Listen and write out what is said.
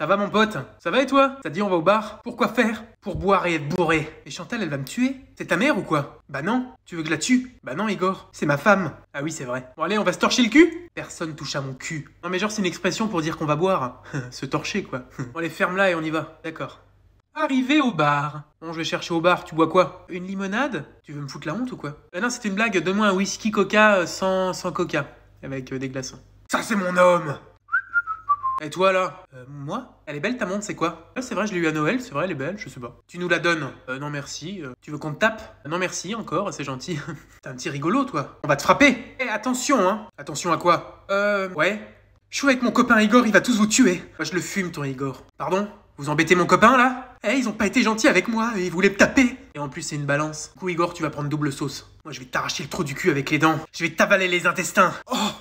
Ça va mon pote Ça va et toi Ça dit on va au bar Pourquoi faire Pour boire et être bourré. Et Chantal, elle va me tuer C'est ta mère ou quoi Bah non. Tu veux que je la tue Bah non Igor, c'est ma femme. Ah oui, c'est vrai. Bon allez, on va se torcher le cul Personne touche à mon cul. Non mais genre c'est une expression pour dire qu'on va boire. se torcher quoi. On les ferme là et on y va. D'accord. Arrivé au bar. Bon, je vais chercher au bar, tu bois quoi Une limonade Tu veux me foutre la honte ou quoi Bah non, c'est une blague, donne-moi un whisky coca euh, sans, sans coca, avec euh, des glaçons. Ça c'est mon homme et toi là euh, Moi Elle est belle ta montre, c'est quoi ah, C'est vrai, je l'ai eu à Noël, c'est vrai, elle est belle, je sais pas. Tu nous la donnes euh, Non merci. Euh, tu veux qu'on te tape euh, Non merci encore, c'est gentil. T'es un petit rigolo toi. On va te frapper Eh attention hein Attention à quoi Euh. Ouais Je suis avec mon copain Igor, il va tous vous tuer. Moi je le fume ton Igor. Pardon Vous embêtez mon copain là Eh ils ont pas été gentils avec moi, ils voulaient me taper Et en plus c'est une balance. Du coup Igor, tu vas prendre double sauce. Moi je vais t'arracher le trou du cul avec les dents. Je vais t'avaler les intestins. Oh